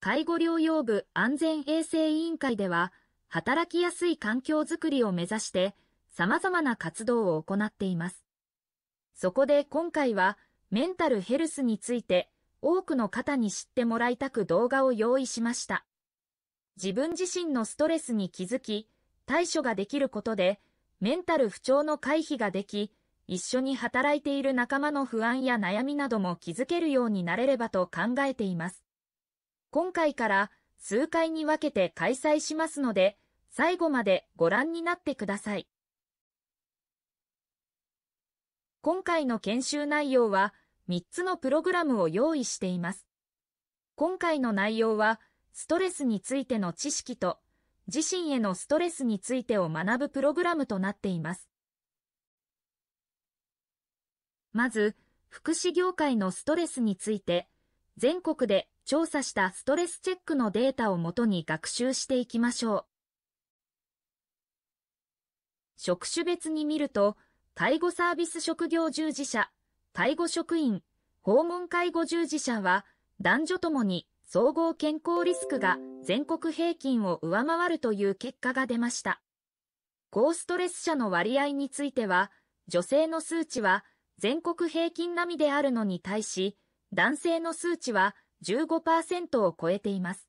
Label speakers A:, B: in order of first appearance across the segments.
A: 介護療養部安全衛生委員会では、働きやすい環境づくりを目指して、様々な活動を行っています。そこで今回は、メンタルヘルスについて、多くの方に知ってもらいたく動画を用意しました。自分自身のストレスに気づき、対処ができることで、メンタル不調の回避ができ、一緒に働いている仲間の不安や悩みなども気づけるようになれればと考えています。今回から数回に分けて開催しますので、最後までご覧になってください。今回の研修内容は、3つのプログラムを用意しています。今回の内容は、ストレスについての知識と、自身へのストレスについてを学ぶプログラムとなっています。まず、福祉業界のストレスについて、全国で調査したストレスチェックのデータをもとに学習していきましょう。職種別に見ると、介護サービス職業従事者、介護職員、訪問介護従事者は、男女ともに総合健康リスクが全国平均を上回るという結果が出ました。高ストレス者の割合については、女性の数値は全国平均並みであるのに対し、男性の数値は15%を超えています。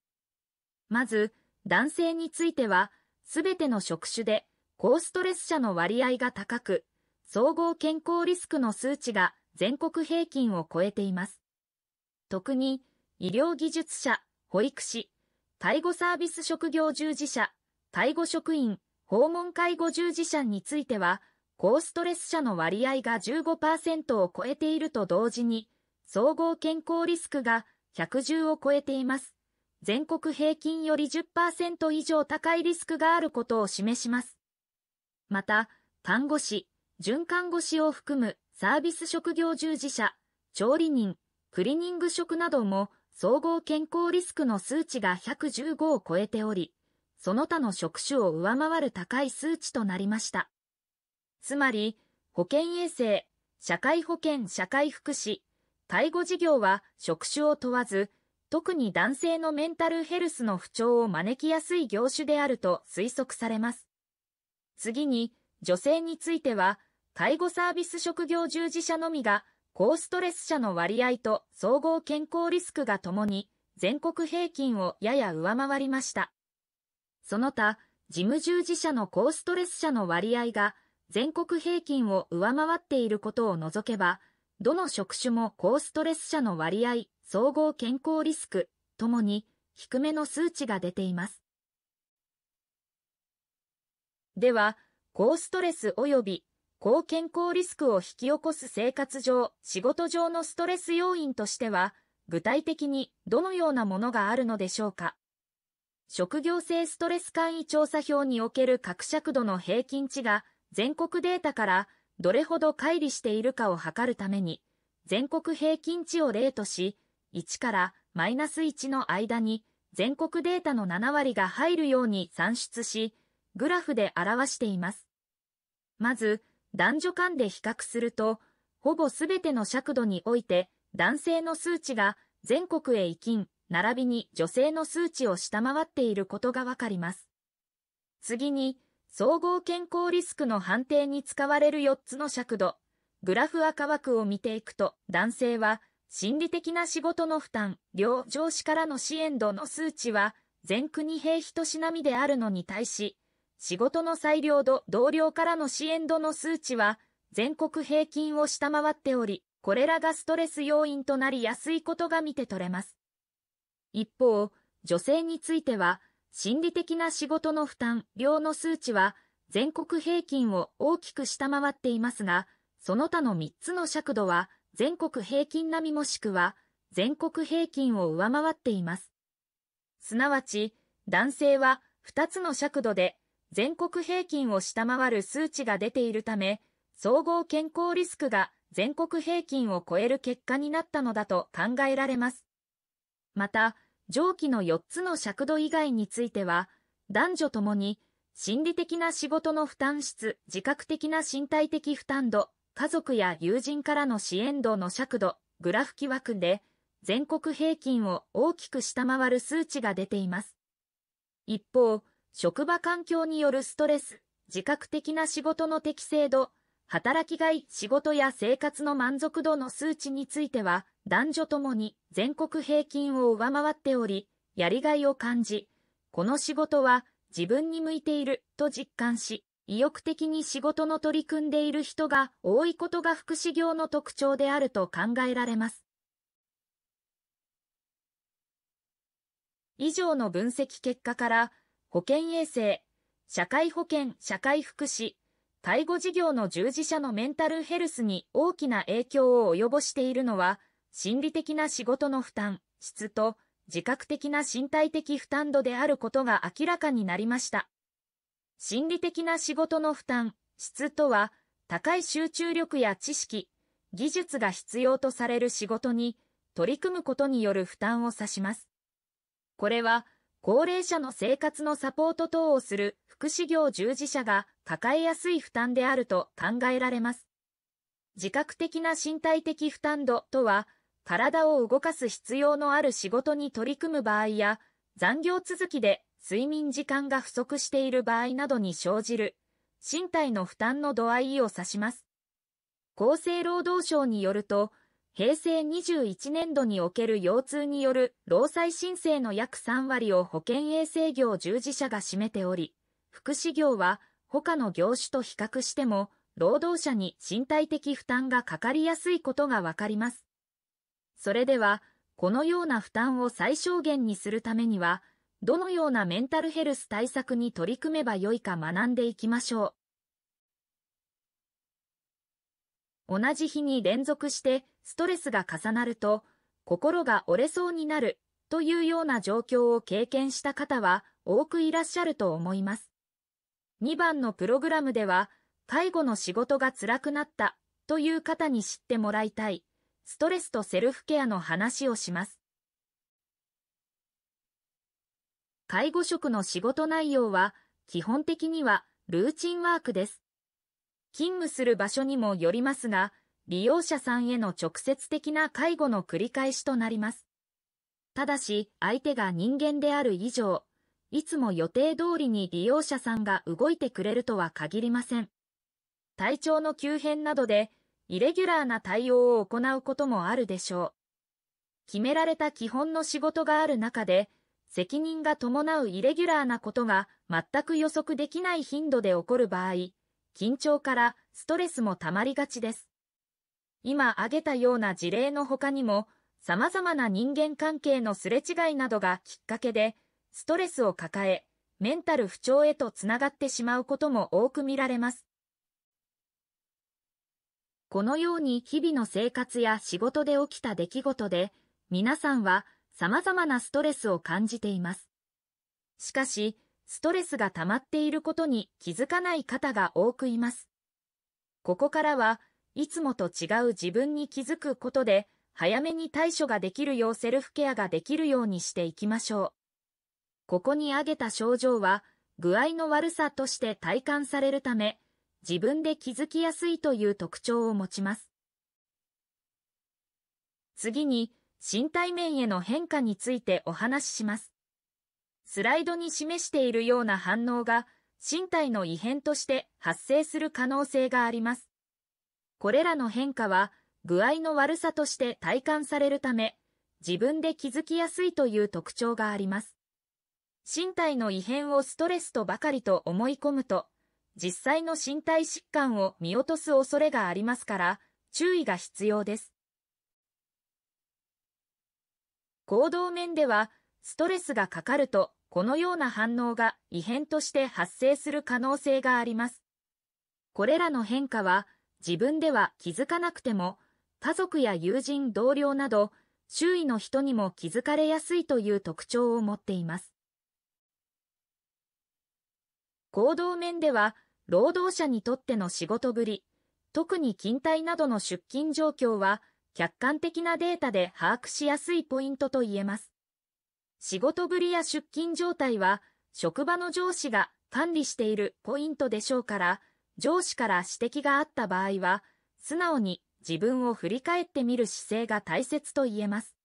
A: まず、男性については、すべての職種で高ストレス者の割合が高く、総合健康リスクの数値が全国平均を超えています。特に、医療技術者、保育士、介護サービス職業従事者、介護職員、訪問介護従事者については、高ストレス者の割合が15%を超えていると同時に、総合健康リスクが110を超えています。全国平均より10%以上高いリスクがあることを示します。また、看護師、準看護師を含むサービス職業従事者、調理人、クリニング職なども総合健康リスクの数値が115を超えており、その他の職種を上回る高い数値となりました。つまり、保健衛生、社会保険社会福祉、介護事業は職種を問わず、特に男性のメンタルヘルスの不調を招きやすい業種であると推測されます。次に、女性については、介護サービス職業従事者のみが、高ストレス者の割合と総合健康リスクがともに、全国平均をやや上回りました。その他、事務従事者の高ストレス者の割合が、全国平均を上回っていることを除けば、どの職種も高ストレス者の割合、総合健康リスクともに低めの数値が出ています。では、高ストレス及び高健康リスクを引き起こす生活上、仕事上のストレス要因としては、具体的にどのようなものがあるのでしょうか。職業性ストレス簡易調査票における各尺度の平均値が全国データからどれほど乖離しているかを測るために、全国平均値を例とし、1からマイナス1の間に全国データの7割が入るように算出し、グラフで表しています。まず、男女間で比較すると、ほぼすべての尺度において、男性の数値が全国へきん並びに女性の数値を下回っていることがわかります。次に、総合健康リスクの判定に使われる4つの尺度、グラフ赤枠を見ていくと、男性は、心理的な仕事の負担、両上司からの支援度の数値は、全国平均としなみであるのに対し、仕事の裁量度、同僚からの支援度の数値は、全国平均を下回っており、これらがストレス要因となりやすいことが見て取れます。一方、女性については、心理的な仕事の負担量の数値は全国平均を大きく下回っていますが、その他の3つの尺度は全国平均並みもしくは全国平均を上回っています。すなわち、男性は2つの尺度で全国平均を下回る数値が出ているため、総合健康リスクが全国平均を超える結果になったのだと考えられます。また、上記の4つの尺度以外については、男女ともに、心理的な仕事の負担質、自覚的な身体的負担度、家族や友人からの支援度の尺度、グラフ木枠で、全国平均を大きく下回る数値が出ています。一方、職場環境によるストレス、自覚的な仕事の適正度、働きがい、仕事や生活の満足度の数値については、男女ともに全国平均を上回っており、やりがいを感じ、この仕事は自分に向いていると実感し、意欲的に仕事の取り組んでいる人が多いことが福祉業の特徴であると考えられます。以上の分析結果から、保健衛生、社会保険、社会福祉、介護事業の従事者のメンタルヘルスに大きな影響を及ぼしているのは、心理的な仕事の負担、質と自覚的な身体的負担度であることが明らかになりました。心理的な仕事の負担、質とは、高い集中力や知識、技術が必要とされる仕事に取り組むことによる負担を指します。これは、高齢者の生活のサポート等をする福祉業従事者が抱えやすい負担であると考えられます。自覚的な身体的負担度とは、体を動かす必要のある仕事に取り組む場合や、残業続きで睡眠時間が不足している場合などに生じる、身体の負担の度合いを指します。厚生労働省によると、平成21年度における腰痛による労災申請の約3割を保健衛生業従事者が占めており、福祉業は他の業種と比較しても、労働者に身体的負担がかかりやすいことがわかります。それでは、このような負担を最小限にするためには、どのようなメンタルヘルス対策に取り組めばよいか学んでいきましょう。同じ日に連続してストレスが重なると心が折れそうになるというような状況を経験した方は多くいらっしゃると思います。2番のプログラムでは介護の仕事が辛くなったという方に知ってもらいたいストレスとセルフケアの話をします。介護職の仕事内容は基本的にはルーチンワークです。勤務する場所にもよりますが、利用者さんへの直接的な介護の繰り返しとなります。ただし、相手が人間である以上、いつも予定通りに利用者さんが動いてくれるとは限りません。体調の急変などで、イレギュラーな対応を行うこともあるでしょう。決められた基本の仕事がある中で、責任が伴うイレギュラーなことが全く予測できない頻度で起こる場合、緊張からストレスも溜まりがちです。今挙げたような事例の他にも、様々な人間関係のすれ違いなどがきっかけで、ストレスを抱え、メンタル不調へとつながってしまうことも多く見られます。このように日々の生活や仕事で起きた出来事で、皆さんは様々なストレスを感じています。しかし、ストレスが溜まっていることに気づかない方が多くいます。ここからは、いつもと違う自分に気づくことで、早めに対処ができるようセルフケアができるようにしていきましょう。ここに挙げた症状は、具合の悪さとして体感されるため、自分で気づきやすいという特徴を持ちます。次に、身体面への変化についてお話しします。スライドに示しているような反応が、身体の異変として発生する可能性があります。これらの変化は具合の悪さとして体感されるため、自分で気づきやすいという特徴があります。身体の異変をストレスとばかりと思い込むと、実際の身体疾患を見落とす恐れがありますから、注意が必要です。行動面では、ストレスがかかると、このような反応が異変として発生する可能性があります。これらの変化は、自分では気づかなくても、家族や友人、同僚など、周囲の人にも気づかれやすいという特徴を持っています。行動面では、労働者にとっての仕事ぶり、特に勤怠などの出勤状況は、客観的なデータで把握しやすいポイントと言えます。仕事ぶりや出勤状態は、職場の上司が管理しているポイントでしょうから、上司から指摘があった場合は、素直に自分を振り返ってみる姿勢が大切と言えます。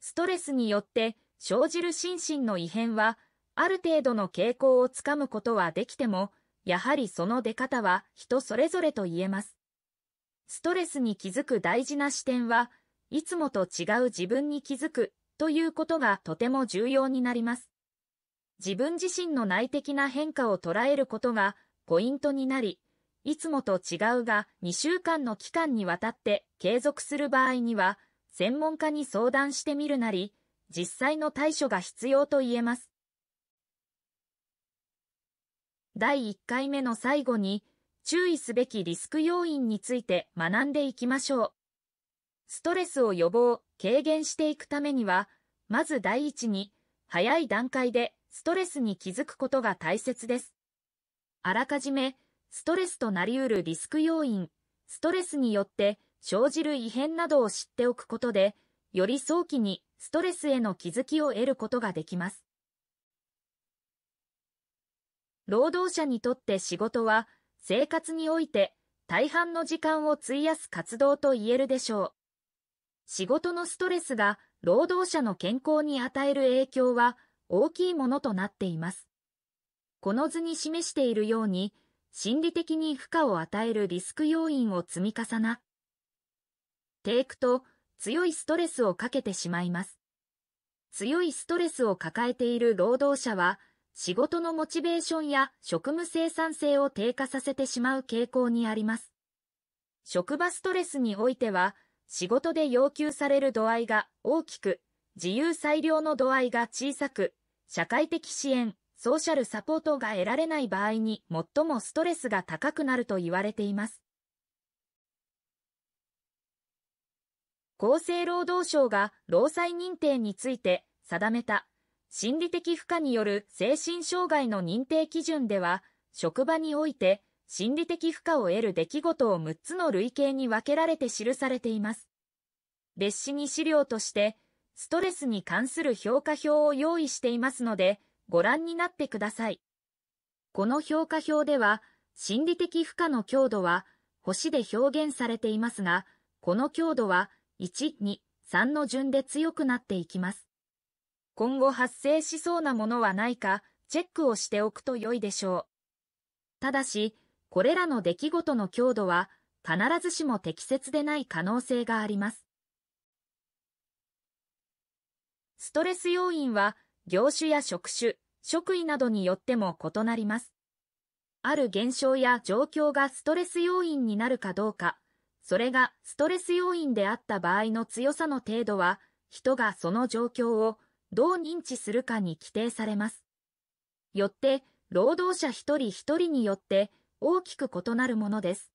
A: ストレスによって生じる心身の異変は、ある程度の傾向をつかむことはできても、やはりその出方は人それぞれと言えます。ストレスに気づく大事な視点は、いつもと違う自分に気づくということがとても重要になります。自分自身の内的な変化を捉えることがポイントになり、いつもと違うが2週間の期間にわたって継続する場合には、専門家に相談してみるなり、実際の対処が必要と言えます。第1回目の最後に、注意すべきリスク要因について学んでいきましょう。ストレスを予防、軽減していくためには、まず第一に、早い段階でストレスに気づくことが大切です。あらかじめ、ストレスとなりうるリスク要因、ストレスによって生じる異変などを知っておくことで、より早期にストレスへの気づきを得ることができます。労働者にとって仕事は、生活において大半の時間を費やす活動と言えるでしょう。仕事のストレスが労働者の健康に与える影響は大きいものとなっています。この図に示しているように、心理的に負荷を与えるリスク要因を積み重なっていくと、強いストレスをかけてしまいます。強いストレスを抱えている労働者は、仕事のモチベーションや職務生産性を低下させてしまう傾向にあります。職場ストレスにおいては、仕事で要求される度合いが大きく自由裁量の度合いが小さく、社会的支援、ソーシャルサポートが得られない場合に最もストレスが高くなると言われています。厚生労働省が労災認定について定めた心理的負荷による精神障害の認定基準では、職場において心理的負荷を得る出来事を6つの類型に分けられて記されています。別紙に資料として、ストレスに関する評価表を用意していますので、ご覧になってください。この評価表では、心理的負荷の強度は、星で表現されていますが、この強度は、1、2、3の順で強くなっていきます。今後発生しそうなものはないか、チェックをしておくと良いでしょう。ただし、これらの出来事の強度は、必ずしも適切でない可能性があります。ストレス要因は業種や職種、職位などによっても異なります。ある現象や状況がストレス要因になるかどうか、それがストレス要因であった場合の強さの程度は、人がその状況をどう認知するかに規定されます。よって、労働者一人一人によって大きく異なるものです。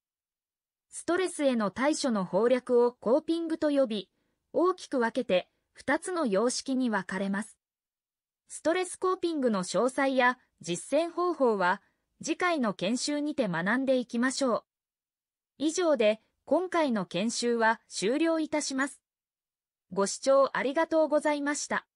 A: ストレスへの対処の法略をコーピングと呼び、大きく分けて2つの様式に分かれます。ストレスコーピングの詳細や実践方法は次回の研修にて学んでいきましょう。以上で今回の研修は終了いたします。ご視聴ありがとうございました。